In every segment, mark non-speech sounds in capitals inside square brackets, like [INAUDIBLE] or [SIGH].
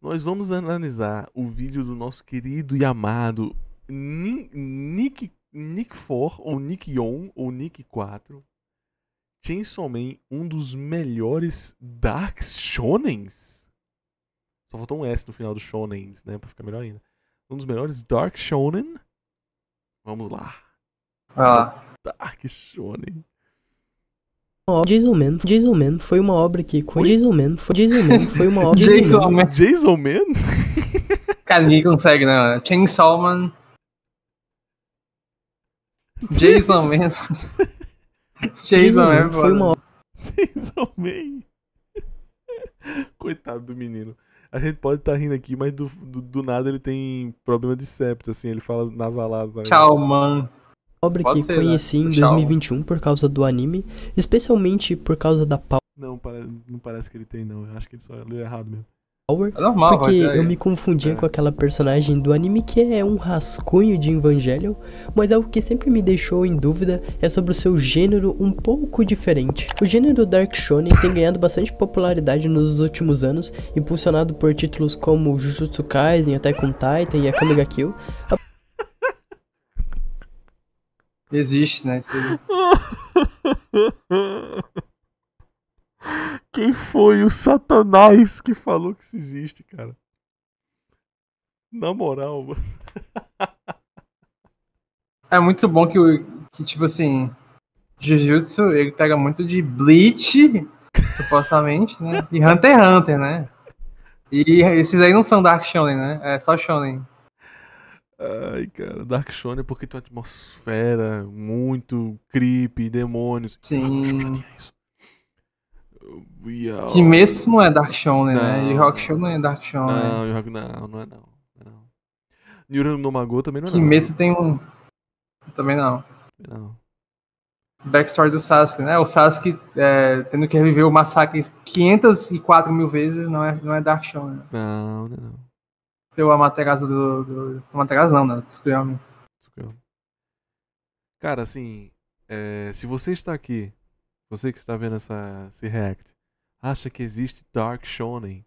nós vamos analisar o vídeo do nosso querido e amado Nick, Nick 4, ou Nick 1, ou Nick 4. Chainsaw Man, um dos melhores Dark Shonens. Só faltou um S no final do Shonens, né? Pra ficar melhor ainda. Um dos melhores Dark Shonen. Vamos lá. Ah. Dark Shonen. Jason Man, Jason Man foi uma obra que co... [LAUGHS] Jason Man, foi [LAUGHS] né? [LAUGHS] Jason Man, é foi uma obra Jason Man. Jason Man? Cara, ninguém consegue, né? Chainsaw Man. Jason Man. Jason Man foi uma obra. Jason Man. Coitado do menino. A gente pode estar tá rindo aqui, mas do, do, do, nada ele tem problema de septo, assim, ele fala nasalado. aladas. Tá Tchau, man obra Pode que ser, né? conheci né? em 2021 por causa do anime, especialmente por causa da Power. Não, não parece que ele tem, não. Eu acho que ele só leu errado mesmo. Power, é normal, porque é eu me confundia é. com aquela personagem do anime que é um rascunho de Evangelion, mas algo é que sempre me deixou em dúvida é sobre o seu gênero um pouco diferente. O gênero Dark Shonen tem ganhado bastante popularidade nos últimos anos, impulsionado por títulos como Jujutsu Kaisen, Attack on Titan e Akame ga Kill. A Existe, né? [LAUGHS] Quem foi o Satanás que falou que isso existe, cara? Na moral, mano. [LAUGHS] É muito bom que, que tipo assim, Jujutsu, ele pega muito de Bleach, supostamente, né? E Hunter x Hunter, né? E esses aí não são Dark Shonen, né? É só Shonen. Ai, cara, Dark Shone é porque tem uma atmosfera muito creepy, demônios. Sim. Que Kimetsu não é Dark Shone, não. né? E Rock Show não é Dark Shone. Não, York, não, não é não. não. É Nyuran no Mago também não é Kimetsu tem um... Também não. Não. Backstory do Sasuke, né? O Sasuke é, tendo que reviver o massacre 504 mil vezes não é, não é Dark Shone. Não, não é não. Deu a Amaterasu do. do Amaterasu não, né? Tsukuyami. Tsukuyami. Cara, assim. É, se você está aqui, você que está vendo essa, esse react, acha que existe Dark Shonen?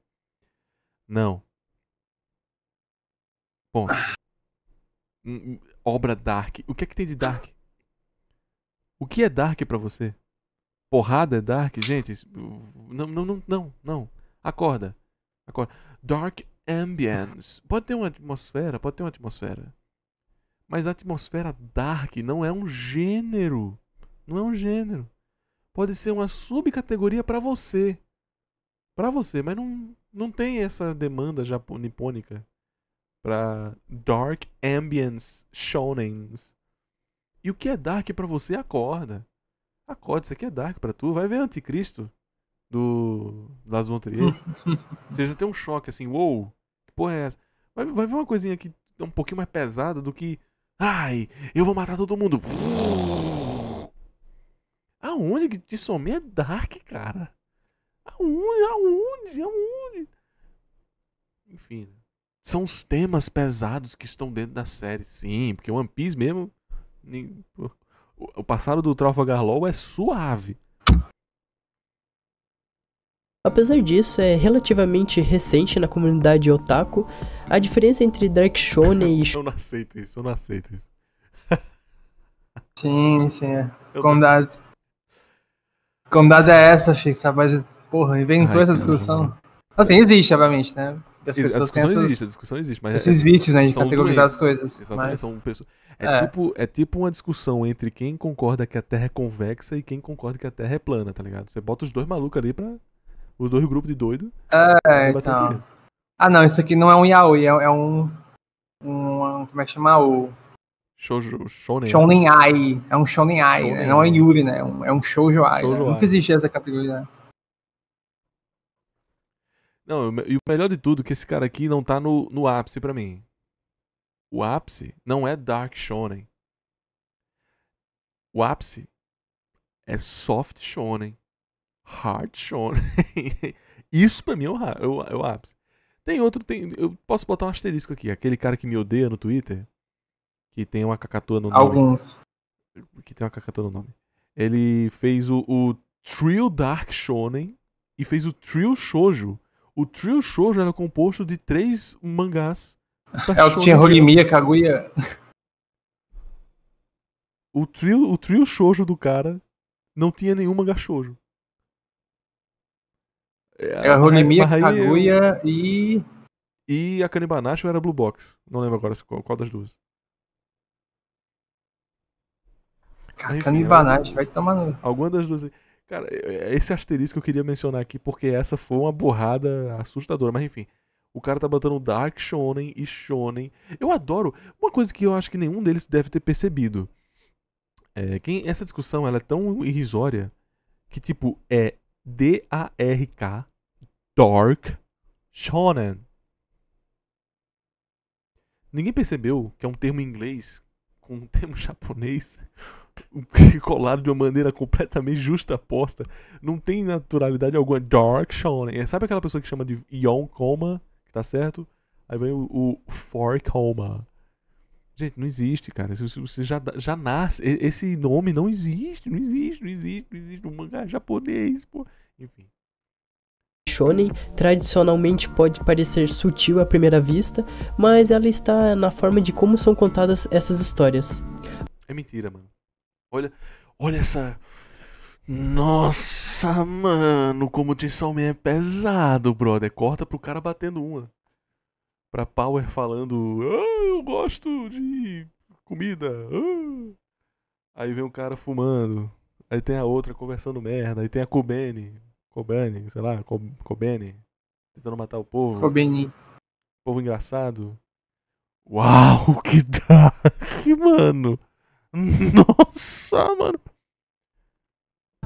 Não. Ponto. Obra Dark. O que é que tem de Dark? O que é Dark para você? Porrada é Dark? Gente, não, não, não, não, não. Acorda. Acorda. Dark ambience. Pode ter uma atmosfera, pode ter uma atmosfera. Mas a atmosfera dark não é um gênero. Não é um gênero. Pode ser uma subcategoria para você. Para você, mas não, não tem essa demanda nipônica para dark ambience shonens. E o que é dark para você, acorda. Acorda, isso aqui é dark para tu. Vai ver Anticristo do Las Trier. [LAUGHS] você já tem um choque assim, uou, wow, porra é essa? Vai, vai ver uma coisinha que é um pouquinho mais pesada do que. Ai, eu vou matar todo mundo. Aonde que te somei é Dark, cara? Aonde? Aonde? Aonde? Enfim. Né? São os temas pesados que estão dentro da série, sim. Porque One Piece mesmo. O passado do Trafalgar Law é suave. Apesar disso, é relativamente recente na comunidade otaku. A diferença entre Dark Shonen e. [LAUGHS] eu não aceito isso, eu não aceito isso. [LAUGHS] sim, sim. É. Comunidade. Comunidade é essa, Fix, rapaz. Porra, inventou Ai, essa discussão. Não. Assim, existe, obviamente, né? As pessoas a discussão essas... existe, a discussão existe, mas esses é, vícios, né, de categorizar doentes. as coisas. Exatamente, mas... são pessoas... é, é, Tipo, é tipo uma discussão entre quem concorda que a Terra é convexa e quem concorda que a Terra é plana, tá ligado? Você bota os dois malucos ali pra os dois grupos de doido. É, então. Ah, não, isso aqui não é um yaoi, é, é um, um, Como é que chama? O. Shoujo, shonen. Shonen Ai. É um Shonen Ai, shonen. Né? Não é Yuri, né? É um, é Shoujo Ai. Né? Shoujo né? ai. Nunca existia essa categoria. Né? Não, e o melhor de tudo é que esse cara aqui não tá no, no ápice para mim. O ápice não é Dark Shonen. O ápice é Soft Shonen. Hard Shonen. [LAUGHS] Isso pra mim é, é, é o, ápice. Tem outro, tem, eu posso botar um asterisco aqui. Aquele cara que me odeia no Twitter, que tem uma cacatua no nome. Alguns. Que tem uma cacatua no nome. Ele fez o, o Trio Dark Shonen e fez o Trio Shoujo. O Trio Shoujo era composto de três mangás. É o que tinha Rolimia, Kaguya... O trio, o trio shoujo do cara não tinha nenhum mangá shoujo. É, é a a Kaguya e. E a Kanibanashi era Blue Box. Não lembro agora qual, qual das duas. Cara, Kanibanashi, vai tomar no. Alguma das duas Cara, é, é esse asterisco que eu queria mencionar aqui, porque essa foi uma borrada assustadora, mas enfim. O cara tá botando Dark Shonen e Shonen. Eu adoro. Uma coisa que eu acho que nenhum deles deve ter percebido. É, quem, essa discussão ela é tão irrisória que, tipo, é D-A-R-K, Dark Shonen. Ninguém percebeu que é um termo em inglês com um [LAUGHS] termo japonês colado de uma maneira completamente justa aposta. Não tem naturalidade alguma. Dark Shonen. É, sabe aquela pessoa que chama de Yonkoma, que tá certo? Aí vem o, o For Coma. Gente, não existe, cara. Você já, já nasce. Esse nome não existe, não existe, não existe, não existe. Um mangá é japonês, pô. Enfim. Shonen tradicionalmente pode parecer sutil à primeira vista, mas ela está na forma de como são contadas essas histórias. É mentira, mano. Olha, olha essa. Nossa, mano, como o Chainsaw é pesado, brother. Corta pro cara batendo uma pra Power falando: ah, eu gosto de comida. Ah. Aí vem um cara fumando. Aí tem a outra conversando merda. Aí tem a Kobeni. Kobane, sei lá, Kobeni. Tentando matar o povo. Kobeni. Povo engraçado. Uau, [LAUGHS] que dark, mano. Nossa, mano.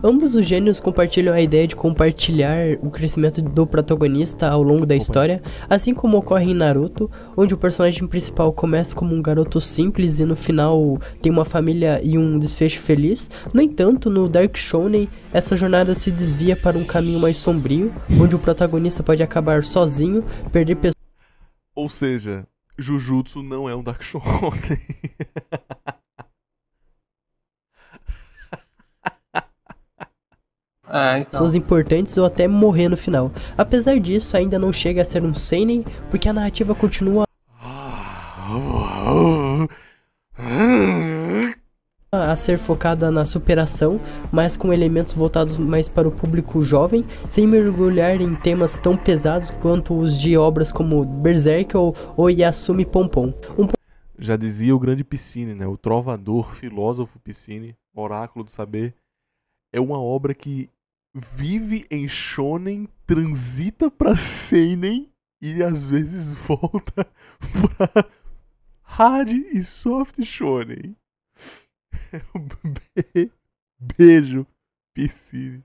Ambos os gênios compartilham a ideia de compartilhar o crescimento do protagonista ao longo da história, assim como ocorre em Naruto, onde o personagem principal começa como um garoto simples e no final tem uma família e um desfecho feliz. No entanto, no Dark Shonen, essa jornada se desvia para um caminho mais sombrio, onde o protagonista pode acabar sozinho, perder pessoas. Ou seja, Jujutsu não é um Dark Shonen. [LAUGHS] É, então. Pessoas importantes ou até morrer no final. Apesar disso, ainda não chega a ser um seinen, porque a narrativa continua a ser focada na superação, mas com elementos voltados mais para o público jovem, sem mergulhar em temas tão pesados quanto os de obras como Berserk ou, ou Yasumi Pompom. Um... Já dizia o grande Piscine, né? O trovador, filósofo Piscine, oráculo do saber, é uma obra que vive em shonen, transita pra seinen e às vezes [LAUGHS] volta pra hard e soft shonen. [LAUGHS] Beijo, piscine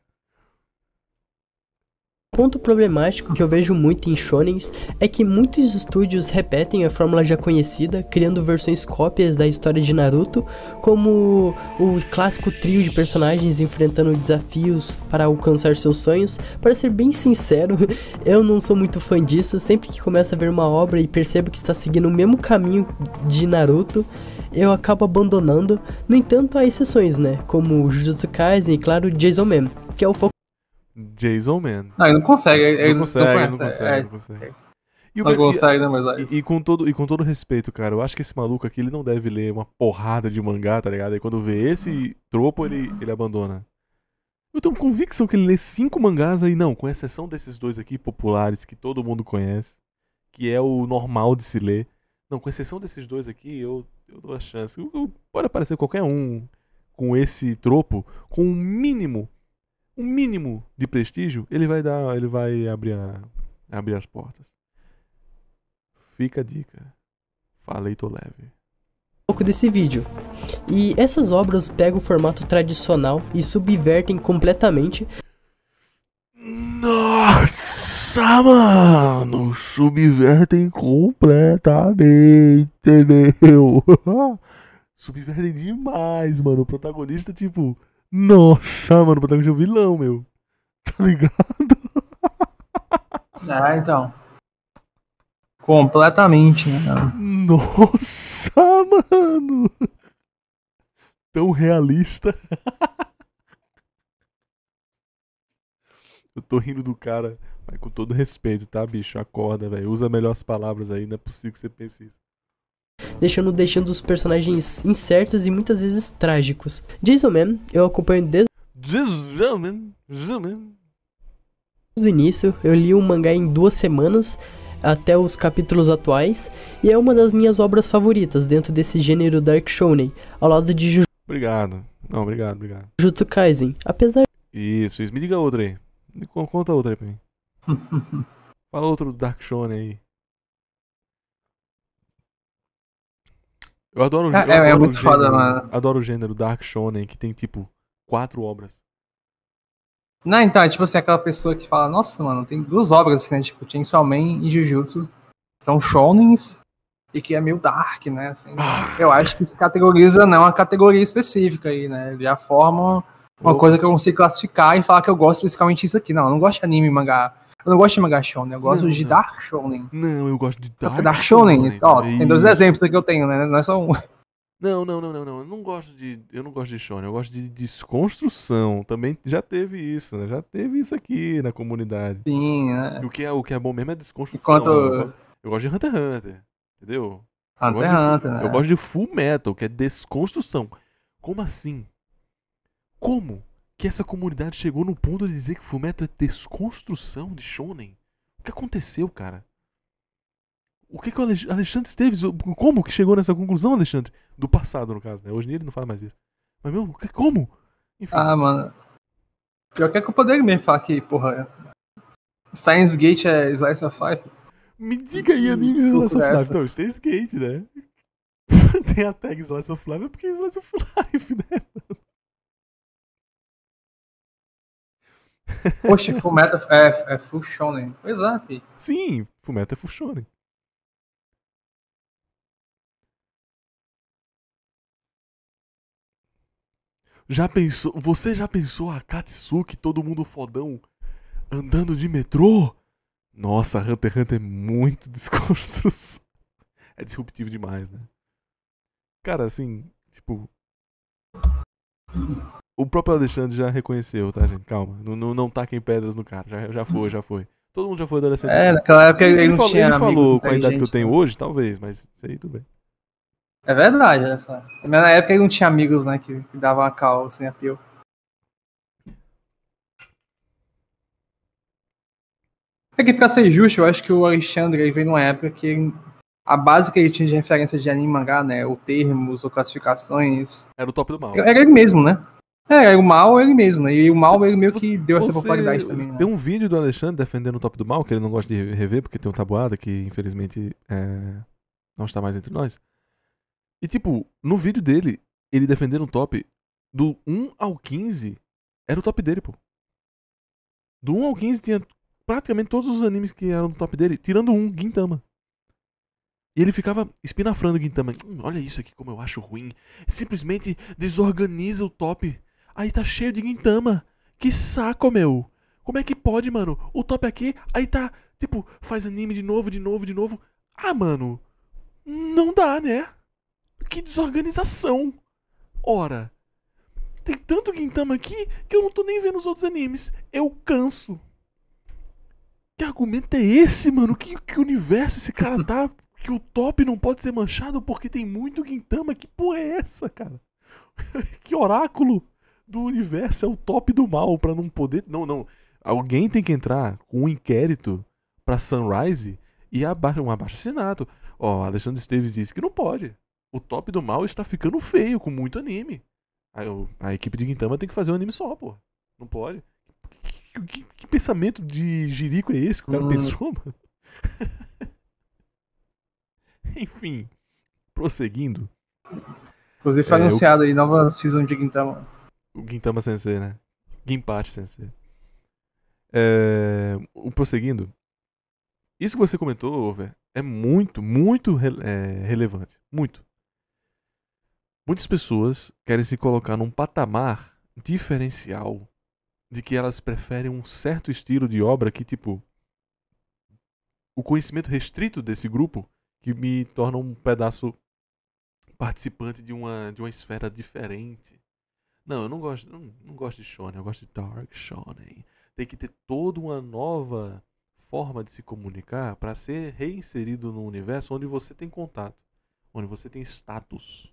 ponto problemático que eu vejo muito em shonens é que muitos estúdios repetem a fórmula já conhecida, criando versões cópias da história de Naruto, como o clássico trio de personagens enfrentando desafios para alcançar seus sonhos. Para ser bem sincero, [LAUGHS] eu não sou muito fã disso. Sempre que começo a ver uma obra e percebo que está seguindo o mesmo caminho de Naruto, eu acabo abandonando. No entanto, há exceções, né? Como Jujutsu Kaisen e, claro, Jason Man, que é o foco Jason Man. Não, ele não consegue. Ele não, consegue, não, não consegue, é, não consegue. É, e, o, não consegue, né, mas... É e, e, com todo, e com todo respeito, cara, eu acho que esse maluco aqui ele não deve ler uma porrada de mangá, tá ligado? E quando vê esse tropo, ele, ele abandona. Eu tenho convicção que ele lê cinco mangás aí, não, com exceção desses dois aqui populares que todo mundo conhece, que é o normal de se ler. Não, com exceção desses dois aqui, eu, eu dou a chance. Eu, eu, pode aparecer qualquer um com esse tropo, com o um mínimo um mínimo de prestígio, ele vai dar, ele vai abrir, a, abrir as portas. Fica a dica. Falei, tô leve pouco desse vídeo. E essas obras pegam o formato tradicional e subvertem completamente. Nossa, mano! Subvertem completamente, entendeu? [LAUGHS] subvertem demais, mano. O protagonista, tipo. Nossa, mano, o protagonista é um vilão, meu. Tá ligado? [LAUGHS] Ah, então. Completamente, né? Nossa, mano! Tão realista. Eu tô rindo do cara, mas com todo respeito, tá, bicho? Acorda, velho. Usa melhor as palavras aí, não é possível que você pense isso deixando, deixando os personagens incertos e muitas vezes trágicos. Jason Man, eu acompanho desde. Jason Man, Jason Man. o início, eu li o mangá em duas semanas até os capítulos atuais e é uma das minhas obras favoritas dentro desse gênero dark shonen, ao lado de Jujutsu. Obrigado. Não, obrigado, obrigado. jutsu Kaisen. Apesar Isso, isso. Me diga outra aí. Me conta outra aí pra mim. [LAUGHS] Fala outro dark shonen aí. Eu adoro, eu é, é adoro é muito o gênero, foda, mano. Adoro o gênero Dark Shonen, que tem, tipo, quatro obras. Não, então, é tipo assim, aquela pessoa que fala, nossa, mano, tem duas obras, assim, né? Tipo, Chainsaw Man e Jujutsu são shonens e que é meio dark, né? Assim, ah. Eu acho que se categoriza, não né, uma categoria específica aí, né? Já forma uma oh. coisa que eu consigo classificar e falar que eu gosto especificamente disso aqui. Não, eu não gosto de anime mangá. Eu não gosto de mangá shonen, eu gosto não, de não. Dark Shonen. Não, eu gosto de Dark, Dark Shonen. shonen. É ó, é tem dois exemplos aqui que eu tenho, né? Não é só um. Não, não, não, não, não. Eu não gosto de, eu não gosto de shonen, eu gosto de desconstrução. Também já teve isso, né? Já teve isso aqui na comunidade. Sim, né? o que é, o que é bom mesmo é desconstrução. Enquanto... Eu, eu gosto de Hunter x Hunter, entendeu? Hunter x Hunter, de, né? Eu gosto de Full Metal, que é desconstrução. Como assim? Como? que essa comunidade chegou no ponto de dizer que fumetto é desconstrução de shonen? O que aconteceu, cara? O que que o Alexandre Esteves, como que chegou nessa conclusão, Alexandre? Do passado, no caso, né? Hoje ele não fala mais isso. Mas, meu, como? Enfim. Ah, mano. Pior que é culpa dele mesmo falar que, porra, Science Gate é Slice of Life. Me diga aí, animes Slice of é Life. Não, Science Gate, né? [LAUGHS] Tem a tag Slice of Life, é porque é Slice of Life, né? Poxa, Fullmetal é, é Full Shonen. Pois é, filho. Sim, Fullmetal é Full Shonen. Já pensou, você já pensou a Katsuki, todo mundo fodão, andando de metrô? Nossa, Hunter x Hunter é muito [LAUGHS] desconstrução. É disruptivo demais, né? Cara, assim, tipo, o próprio Alexandre já reconheceu, tá, gente? Calma. Não, não, não taquem pedras no cara. Já, já foi, já foi. Todo mundo já foi adolescente. É, naquela época ele, ele não falou, tinha. Ele falou com a idade que eu tenho né? hoje, talvez, mas isso aí tudo bem. É verdade, olha só. Mas na época ele não tinha amigos, né, que, que davam a cal sem assim, apelo. É que pra ser justo, eu acho que o Alexandre ele veio numa época que ele a base que ele tinha de referência de anime mangá, né? os termos, ou classificações. Era o top do mal. É, era ele mesmo, né? É, era o mal ele mesmo, né? E o mal ele meio que deu essa Você... popularidade também. Né? Tem um vídeo do Alexandre defendendo o top do mal, que ele não gosta de rever, porque tem um tabuada que infelizmente é... não está mais entre nós. E tipo, no vídeo dele, ele defendendo o top do 1 ao 15, era o top dele, pô. Do 1 ao 15 tinha praticamente todos os animes que eram no top dele, tirando um, Gintama. E ele ficava espinafrando o Gintama. Hum, olha isso aqui, como eu acho ruim. Simplesmente desorganiza o top. Aí tá cheio de Gintama. Que saco, meu. Como é que pode, mano? O top aqui, aí tá, tipo, faz anime de novo, de novo, de novo. Ah, mano. Não dá, né? Que desorganização. Ora, tem tanto Gintama aqui que eu não tô nem vendo os outros animes. Eu canso. Que argumento é esse, mano? Que, que universo esse cara [LAUGHS] tá? que o top não pode ser manchado porque tem muito Guintama. Que porra é essa, cara? [LAUGHS] que oráculo do universo é o top do mal para não poder. Não, não. Alguém tem que entrar com um inquérito para Sunrise e abaixo um abaixo-assinato. Ó, Alexandre Esteves disse que não pode. O top do mal está ficando feio com muito anime. A, a equipe de Guintama tem que fazer um anime só, pô. Não pode. Que, que, que pensamento de jirico é esse que o cara hum. pensou, mano? [LAUGHS] [LAUGHS] Enfim, prosseguindo. Inclusive foi é, anunciado aí nova season de Gintama. O Gintama Sensei, né? Gimpachi Sensei. É, o prosseguindo. Isso que você comentou, Over, é muito, muito é, relevante. Muito. Muitas pessoas querem se colocar num patamar diferencial de que elas preferem um certo estilo de obra que, tipo, o conhecimento restrito desse grupo que me torna um pedaço participante de uma, de uma esfera diferente. Não, eu não gosto, não, não gosto de shonen, eu gosto de dark shonen. Tem que ter toda uma nova forma de se comunicar para ser reinserido no universo onde você tem contato, onde você tem status,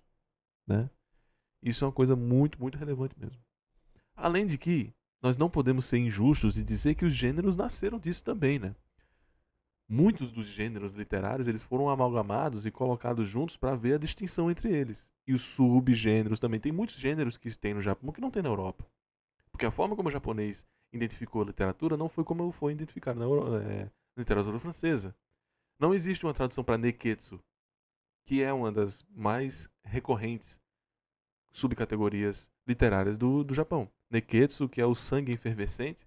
né? Isso é uma coisa muito, muito relevante mesmo. Além de que nós não podemos ser injustos e dizer que os gêneros nasceram disso também, né? muitos dos gêneros literários eles foram amalgamados e colocados juntos para ver a distinção entre eles. E os subgêneros também. Tem muitos gêneros que tem no Japão que não tem na Europa. Porque a forma como o japonês identificou a literatura não foi como foi identificado na é, literatura francesa. Não existe uma tradução para Neketsu, que é uma das mais recorrentes subcategorias literárias do, do Japão. Neketsu, que é o sangue efervescente,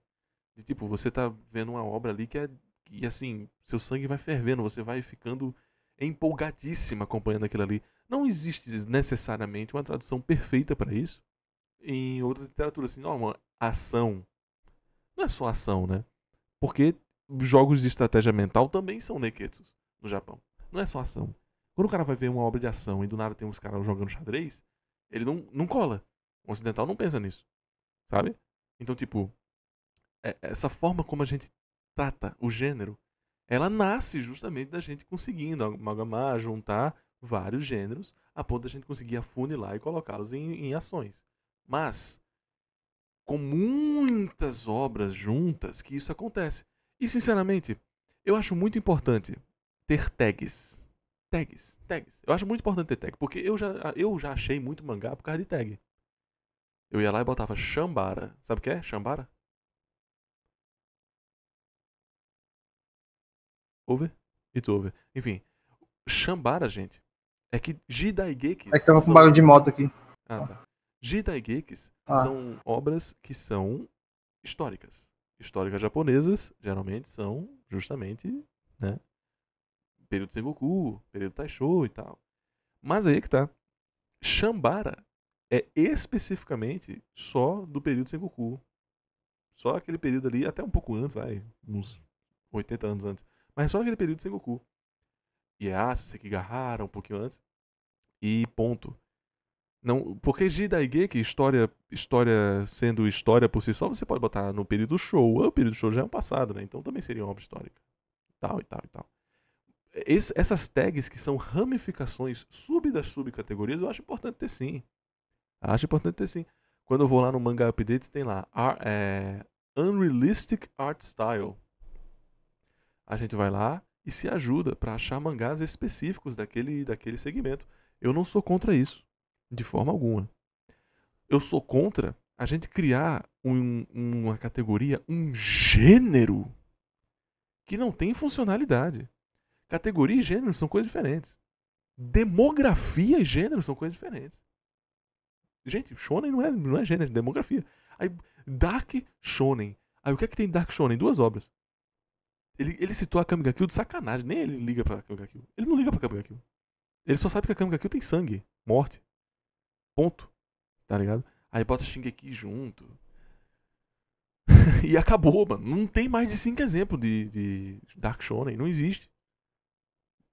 de tipo, você tá vendo uma obra ali que é e assim, seu sangue vai fervendo, você vai ficando empolgadíssima acompanhando aquilo ali. Não existe necessariamente uma tradução perfeita para isso. Em outras literaturas, assim, não, ação. Não é só ação, né? Porque jogos de estratégia mental também são neketsus no Japão. Não é só ação. Quando o cara vai ver uma obra de ação e do nada tem uns caras jogando xadrez, ele não, não cola. O ocidental não pensa nisso. Sabe? Então, tipo, é, essa forma como a gente trata o gênero, ela nasce justamente da gente conseguindo amalgamar, juntar vários gêneros, a ponto da gente conseguir afunilar e colocá-los em, em ações. Mas, com muitas obras juntas, que isso acontece. E, sinceramente, eu acho muito importante ter tags. Tags, tags. Eu acho muito importante ter tag, porque eu já, eu já achei muito mangá por causa de tag. Eu ia lá e botava Shambara. Sabe o que é Shambara? Over e tu over. Enfim, shambara gente, é que Jidaigekis... É que tava com são... barulho de moto aqui. Ah, tá. Jidaigekis ah. são obras que são históricas. Históricas japonesas, geralmente, são justamente, né, período Sengoku, período Taisho e tal. Mas aí é que tá. Shambara é especificamente só do período Sengoku. Só aquele período ali, até um pouco antes, vai, uns 80 anos antes. Mas é só naquele período sem Goku. que é garrara um pouquinho antes. E ponto. Não, porque Jidaigeki, história, história sendo história por si só, você pode botar no período show o período show já é um passado, né? Então também seria uma obra histórica. Tal e tal e tal. essas tags que são ramificações sub das subcategorias, eu acho importante ter sim. Acho importante ter sim. Quando eu vou lá no Manga Updates, tem lá é, Unrealistic Art Style a gente vai lá e se ajuda para achar mangás específicos daquele, daquele segmento. Eu não sou contra isso, de forma alguma. Eu sou contra a gente criar um, uma categoria, um gênero que não tem funcionalidade. Categoria e gênero são coisas diferentes. Demografia e gênero são coisas diferentes. Gente, shonen não é, não é gênero, é demografia. Aí, Dark Shonen. Aí o que é que tem Dark Shonen? Duas obras. Ele, ele citou a Kamiga Kill de sacanagem. Nem ele liga pra Kamiga Kill. Ele não liga pra Kamiga Kill. Ele só sabe que a Kamiga Kill tem sangue. Morte. Ponto. Tá ligado? Aí bota Shingeki junto. [LAUGHS] e acabou, mano. Não tem mais de cinco exemplos de, de Dark Shonen. Não existe.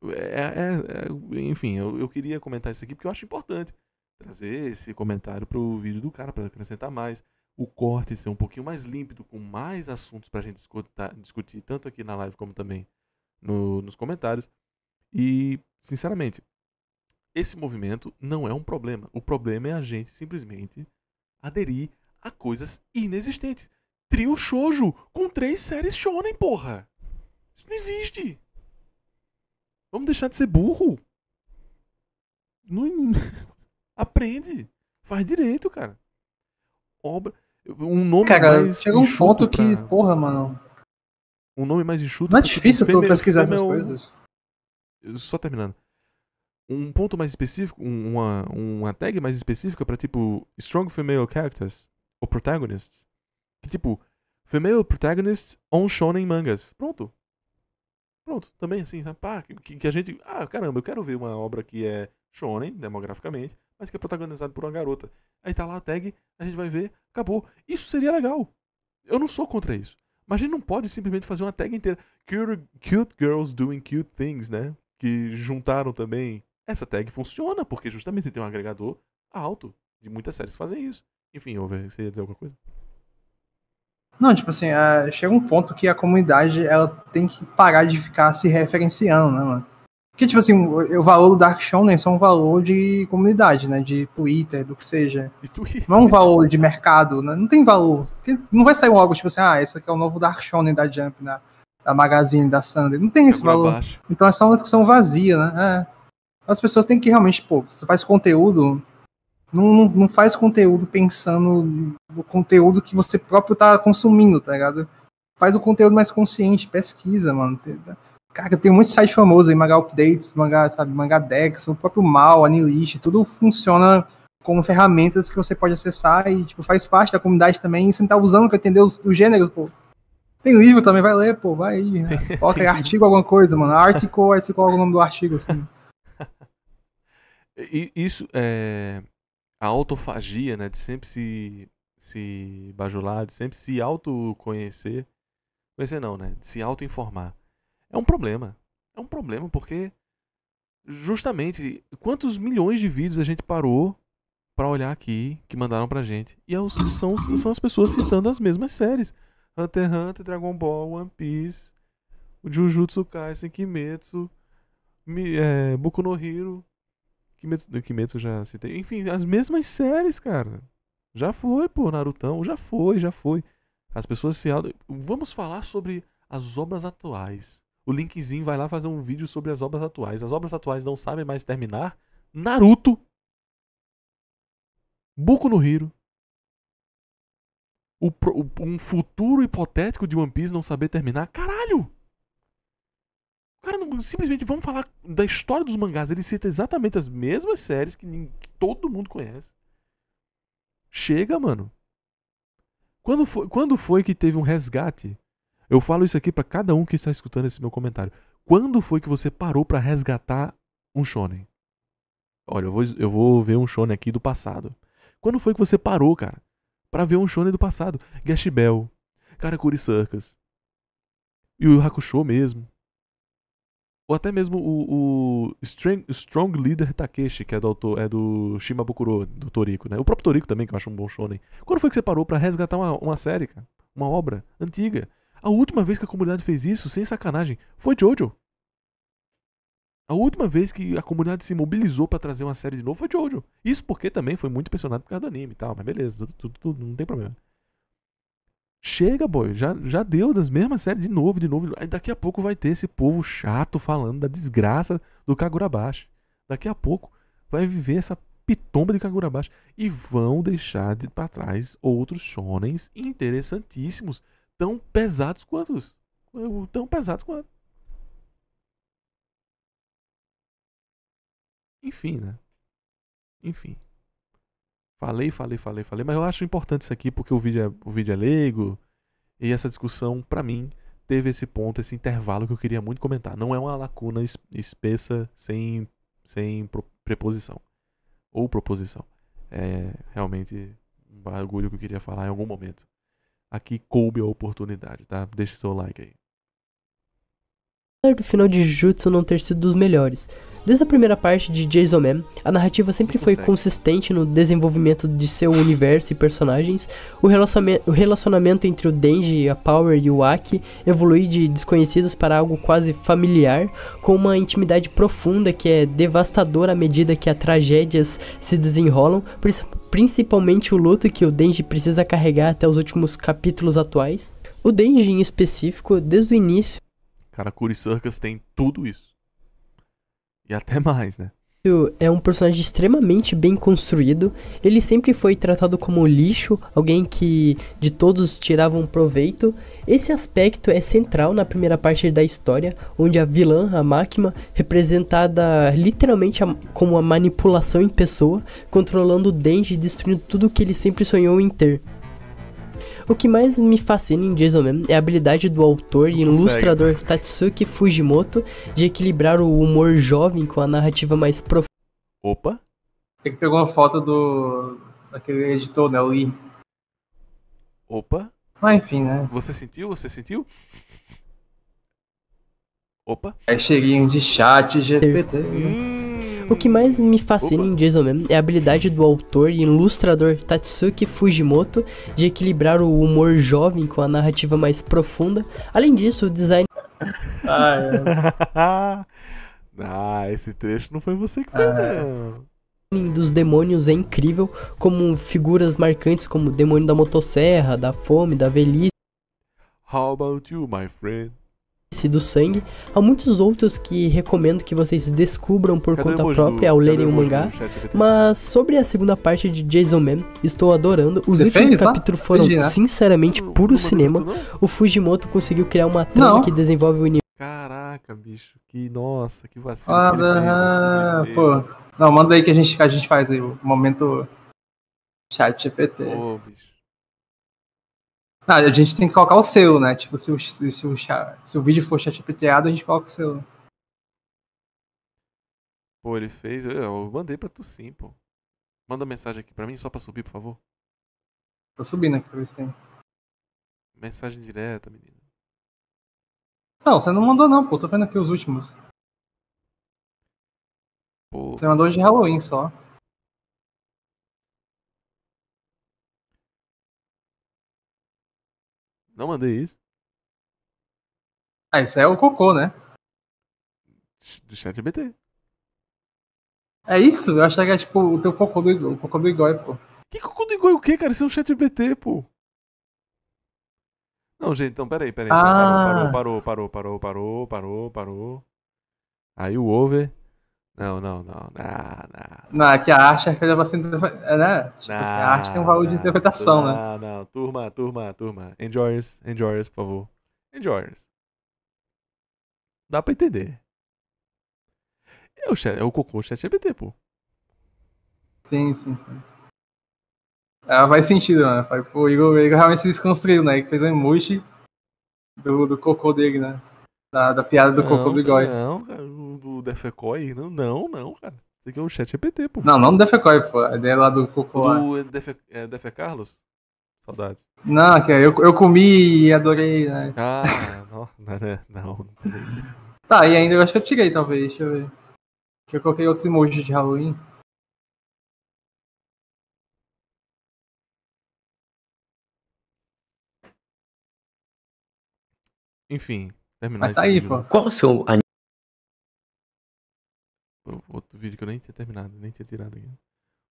É, é, é, é, enfim, eu, eu queria comentar isso aqui porque eu acho importante trazer esse comentário pro vídeo do cara para acrescentar mais o corte ser um pouquinho mais límpido, com mais assuntos para a gente discutir, discutir, tanto aqui na live como também no, nos comentários. E, sinceramente, esse movimento não é um problema. O problema é a gente simplesmente aderir a coisas inexistentes. Trio shoujo com três séries shonen, porra! Isso não existe! Vamos deixar de ser burro! Não... [LAUGHS] Aprende! Faz direito, cara. Obra. Um nome Cara, chega um ponto pra... que, porra, mano. Um nome mais enxuto. Não é difícil tu pesquisar é essas coisas. Só terminando. Um ponto mais específico, uma, uma tag mais específica para tipo Strong Female Characters ou Protagonists. Que tipo, Female Protagonists on Shonen Mangas. Pronto. Pronto, também assim, sabe? Pá, que, que a gente. Ah, caramba, eu quero ver uma obra que é shonen, demograficamente, mas que é protagonizado por uma garota. Aí tá lá a tag, a gente vai ver, acabou. Isso seria legal. Eu não sou contra isso. Mas a gente não pode simplesmente fazer uma tag inteira. Cute, cute Girls Doing Cute Things, né? Que juntaram também. Essa tag funciona, porque justamente você tem um agregador alto de muitas séries que fazem isso. Enfim, Over, você ia dizer alguma coisa? Não, tipo assim, é, chega um ponto que a comunidade ela tem que parar de ficar se referenciando, né, mano? Porque, tipo assim, o valor do Dark Shonen é só um valor de comunidade, né? De Twitter, do que seja. Não é um valor de mercado, né? Não tem valor. Não vai sair um algo tipo assim, ah, esse aqui é o novo Dark Shonen da Jump, né? da Magazine, da Sunday. Não tem esse é valor. Baixo. Então é só uma discussão vazia, né? É. As pessoas têm que realmente, pô, você faz conteúdo, não, não, não, faz conteúdo pensando no conteúdo que você próprio tá consumindo, tá ligado? Faz o conteúdo mais consciente, pesquisa, mano. Cara, tem muitos sites famosos aí, Manga Updates, Manga, sabe, Manga Dex, o próprio Mal, Anilist, tudo funciona como ferramentas que você pode acessar e, tipo, faz parte da comunidade também, e você não tá usando pra entender os, os gêneros, pô. Tem livro também, vai ler, pô, vai aí, né? [LAUGHS] Coloca artigo, alguma coisa, mano. Article, aí você coloca o nome do artigo, assim. [LAUGHS] Isso, é... A autofagia, né, de sempre se, se bajular, de sempre se autoconhecer. Conhecer não, né? De se autoinformar é um problema. É um problema porque justamente quantos milhões de vídeos a gente parou para olhar aqui que mandaram pra gente. E é são, são as pessoas citando as mesmas séries. Hunter x Hunter, Dragon Ball, One Piece, Jujutsu Kaisen, Kimetsu, Mi, é, Boku no Hero, Kimetsu, Kimetsu já citei. Enfim, as mesmas séries, cara. Já foi, pô, Narutão, já foi, já foi. As pessoas se Vamos falar sobre as obras atuais o linkzinho vai lá fazer um vídeo sobre as obras atuais. As obras atuais não sabem mais terminar. Naruto. Boku no Hiro. O, o, um futuro hipotético de One Piece não saber terminar. Caralho! Cara, não, simplesmente vamos falar da história dos mangás. Ele cita exatamente as mesmas séries que, que todo mundo conhece. Chega, mano. Quando foi, quando foi que teve um resgate eu falo isso aqui para cada um que está escutando esse meu comentário. Quando foi que você parou para resgatar um shonen? Olha, eu vou, eu vou ver um shonen aqui do passado. Quando foi que você parou, cara? para ver um shonen do passado. Gash Bell, Karakuri Circus, e o Hakusho mesmo. Ou até mesmo o, o Strong Leader Takeshi, que é do, é do Shimabukuro, do Toriko, né? O próprio Toriko também, que eu acho um bom shonen. Quando foi que você parou para resgatar uma, uma série, cara? Uma obra antiga. A última vez que a comunidade fez isso, sem sacanagem, foi Jojo. A última vez que a comunidade se mobilizou para trazer uma série de novo foi Jojo. Isso porque também foi muito pressionado por causa do anime e tal, mas beleza, tudo, tudo, tudo, não tem problema. Chega, boy, já, já deu das mesmas séries de novo, de novo. Aí daqui a pouco vai ter esse povo chato falando da desgraça do Kagurabashi. Daqui a pouco vai viver essa pitomba de Kagurabashi e vão deixar de, para trás outros shonens interessantíssimos tão pesados quanto os. Tão pesados quanto. Enfim, né? Enfim. Falei, falei, falei, falei, mas eu acho importante isso aqui porque o vídeo é, o vídeo é leigo e essa discussão, para mim, teve esse ponto, esse intervalo que eu queria muito comentar. Não é uma lacuna espessa sem, sem preposição ou proposição. É realmente um bagulho que eu queria falar em algum momento aqui coube a oportunidade, tá? Deixe seu like aí. Apesar do final de Jutsu não ter sido dos melhores, desde a primeira parte de Jason Man, a narrativa sempre foi consistente no desenvolvimento de seu universo e personagens, o, relaciona o relacionamento entre o Denji, a Power e o Aki evolui de desconhecidos para algo quase familiar, com uma intimidade profunda que é devastadora à medida que as tragédias se desenrolam, principalmente o luto que o Denji precisa carregar até os últimos capítulos atuais. O Denji, em específico, desde o início, Karakuri Circus tem tudo isso. E até mais, né? É um personagem extremamente bem construído. Ele sempre foi tratado como lixo, alguém que de todos tirava um proveito. Esse aspecto é central na primeira parte da história, onde a vilã, a Máquina, representada literalmente a, como a manipulação em pessoa, controlando o Denji e destruindo tudo que ele sempre sonhou em ter. O que mais me fascina em Jason Man é a habilidade do autor e ilustrador Tatsuki Fujimoto de equilibrar o humor jovem com a narrativa mais profunda. Opa! É que pegou a foto do. daquele editor, né? O Lee. Opa! Mas ah, enfim, né? Você sentiu? Você sentiu? Opa! É cheirinho de chat GPT. Hum. O que mais me fascina em Jason Man é a habilidade do autor e ilustrador Tatsuki Fujimoto de equilibrar o humor jovem com a narrativa mais profunda. Além disso, o design. Ah, é. [LAUGHS] ah, esse trecho não foi você que fez? ah. não dos demônios é incrível, como figuras marcantes como o demônio da motosserra, da fome, da velhice. How about you, my friend? do sangue. Há muitos outros que recomendo que vocês descubram por Cadê conta própria ao lerem o um mangá. Mas sobre a segunda parte de Jason Man, estou adorando. Os Você últimos fez, capítulos tá? foram, né? sinceramente, puro não, cinema. Não. O Fujimoto conseguiu criar uma trama que desenvolve o inimigo. Caraca, bicho, que nossa, que vacilo. Ah, que pô. Não, manda aí que a gente, que a gente faz aí o momento chat GPT. Pô, bicho. Ah, a gente tem que colocar o seu, né? Tipo, se o, se, se o, se o vídeo for chateado, a gente coloca o seu. Pô, ele fez. Eu mandei pra tu sim, pô. Manda mensagem aqui pra mim, só pra subir, por favor. Tô subindo aqui pra ver se tem. Mensagem direta, menino. Não, você não mandou não, pô. Tô vendo aqui os últimos. Pô. Você mandou de Halloween só. Não mandei isso? Ah, isso é o cocô, né? Do chat BT. É isso? Eu achei que era tipo o teu cocô do, o cocô do Igor, pô. Que cocô do Igor é o quê, cara? Isso é um chat BT, pô. Não, gente, então peraí, peraí. Ah. parou, parou, parou, parou, parou, parou, parou. Aí o over. Não, não, não. não. não. Não, é que a arte é feita pra ser Né? Tipo, assim, a arte tem um valor de interpretação, não, né? Não, não. Turma, turma, turma. Enjoyers, enjoyers, por favor. Enjoyers. Dá pra entender. É o, chat, é o cocô chat GPT, é pô. Sim, sim, sim. Ela é, faz sentido, né? Faz, pô, o Igor, Igor realmente se desconstruiu, né? Ele fez um emoji do, do cocô dele, né? Da, da piada do não, cocô do Igor. Não, do, do Defecoy? Não, não, não, cara. Isso aqui é o chat GPT, pô. Não, não do Defecoy, pô. é lá do Cocô. Do Defe, é, Defe Carlos? Saudades. Não, que é, eu, eu comi e adorei, né? Ah, [LAUGHS] não, não, não. tá, e ainda eu acho que eu tirei, talvez. Deixa eu ver. Deixa eu coloquei outros emojis de Halloween. Enfim, terminar Mas tá aí, vídeo. pô. Qual o seu outro vídeo que eu nem tinha terminado, nem tinha tirado aqui.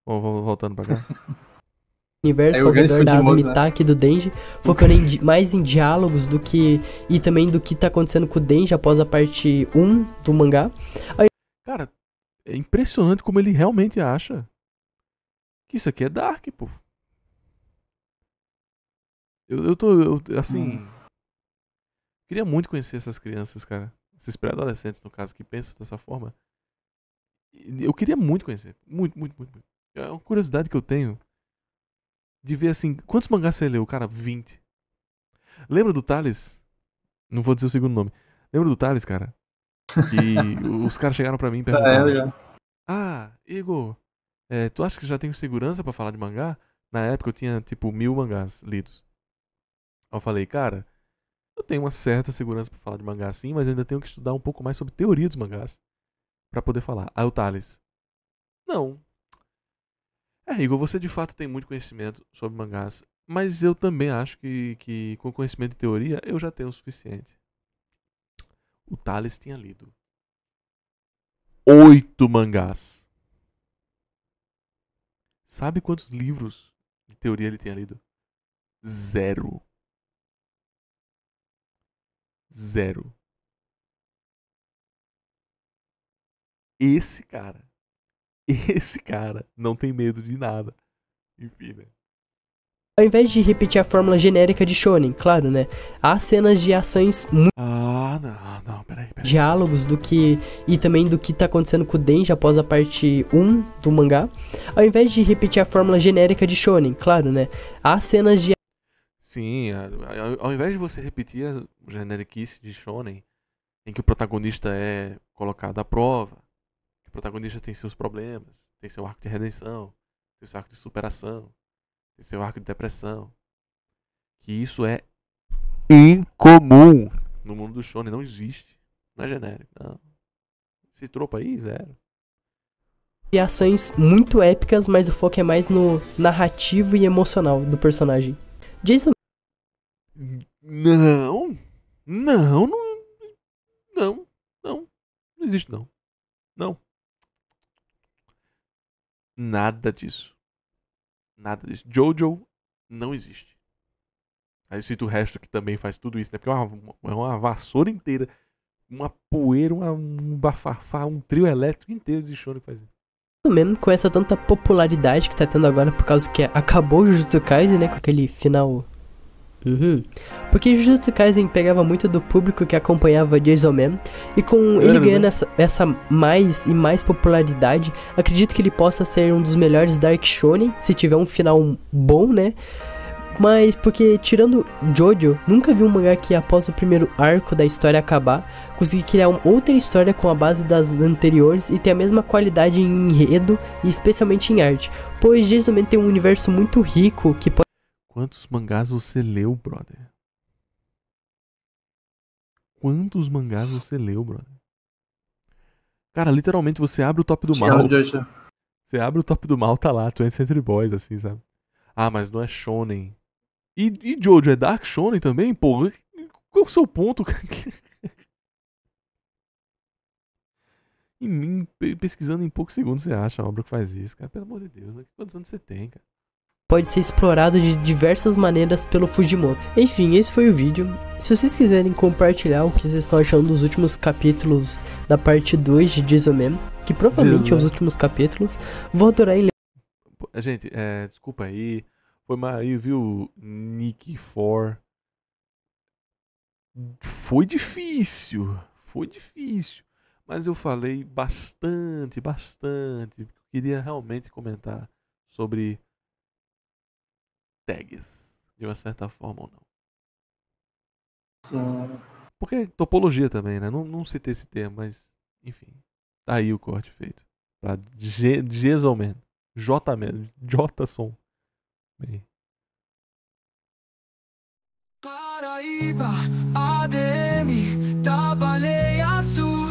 Bom, vamos voltando pra cá. [LAUGHS] universo ao redor da Azumitaki né? do Denji, focando em, mais em diálogos do que. e também do que tá acontecendo com o Denji após a parte 1 do mangá. Aí... Cara, é impressionante como ele realmente acha que isso aqui é Dark, pô. Eu, eu tô. Eu, assim. Hum. Queria muito conhecer essas crianças, cara. Esses pré-adolescentes, no caso, que pensam dessa forma. Eu queria muito conhecer. Muito, muito, muito, muito. É uma curiosidade que eu tenho de ver assim, quantos mangás você leu? Cara, 20. Lembra do Thales? Não vou dizer o segundo nome. Lembra do Thales, cara? Que [LAUGHS] os caras chegaram para mim e ah, é, perguntaram. É, ah, Igor, é, tu acha que já tenho segurança para falar de mangá? Na época eu tinha, tipo, mil mangás lidos. eu falei, cara, eu tenho uma certa segurança para falar de mangá sim, mas eu ainda tenho que estudar um pouco mais sobre teoria dos mangás para poder falar. Aí o Thales. Não. É, Igor, você de fato tem muito conhecimento sobre mangás, mas eu também acho que, que com conhecimento de teoria eu já tenho o suficiente. O Thales tinha lido oito mangás. Sabe quantos livros de teoria ele tinha lido? Zero. Zero. Esse cara, [LAUGHS] esse cara não tem medo de nada. Enfim, né? Ao invés de repetir a fórmula genérica de Shonen, claro, né? Há cenas de ações Ah, não, não, peraí, peraí. Diálogos do que. E também do que tá acontecendo com o Denji após a parte 1 do mangá. Ao invés de repetir a fórmula genérica de Shonen, claro, né? Há cenas de. Sim, ao, ao invés de você repetir a genericice de Shonen, em que o protagonista é colocado à prova, protagonista tem seus problemas, tem seu arco de redenção, tem seu arco de superação, tem seu arco de depressão. Que isso é incomum no mundo do shonen, não existe. Não é genérico, não. Esse tropa aí, zero. E ações muito épicas, mas o foco é mais no narrativo e emocional do personagem. Jason. Não. Não, não. Não, não. Não existe, não. Não. Nada disso. Nada disso. Jojo não existe. Aí eu cito o resto que também faz tudo isso, né? Porque é uma, é uma vassoura inteira, uma poeira, uma, um bafafá, um trio elétrico inteiro de choro que faz isso. Mesmo com essa tanta popularidade que tá tendo agora por causa que acabou o Jujutsu Kaisen, né? Com aquele final Uhum. Porque Jujutsu Kaisen pegava muito do público que acompanhava Jason Man, e com é ele ganhando né? essa, essa, mais e mais popularidade, acredito que ele possa ser um dos melhores Dark Shonen, se tiver um final bom, né? Mas porque, tirando Jojo, nunca vi um mangá que, após o primeiro arco da história acabar, consegui criar outra história com a base das anteriores e ter a mesma qualidade em enredo e especialmente em arte, pois Jason Man tem um universo muito rico que pode Quantos mangás você leu, brother? Quantos mangás você leu, brother? Cara, literalmente você abre o top do mal. Você abre o top do mal, tá lá, 20 Century Boys, assim, sabe? Ah, mas não é Shonen. E, e Jojo é Dark Shonen também? Pô, qual é o seu ponto? [LAUGHS] em mim, pesquisando em poucos segundos, você acha a obra que faz isso, cara. Pelo amor de Deus, né? quantos anos você tem, cara? pode ser explorado de diversas maneiras pelo Fujimoto. Enfim, esse foi o vídeo. Se vocês quiserem compartilhar o que vocês estão achando dos últimos capítulos da parte 2 de Jizomen, que provavelmente é os últimos capítulos, vou adorar em ler. Gente, é, desculpa aí. Foi mal aí, viu? Nick For. Foi difícil. Foi difícil. Mas eu falei bastante, bastante. Queria realmente comentar sobre tags, de uma certa forma ou não. Sim. Porque topologia também, né? Não, não citei esse termo, mas enfim. Tá aí o corte feito. Pra Jezelman. J-Man. J-Som. Bem. Paraíba, ADM, da baleia azul,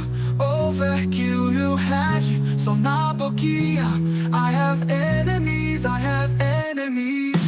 overkill you had, só na boquinha. I have enemies, I have enemies.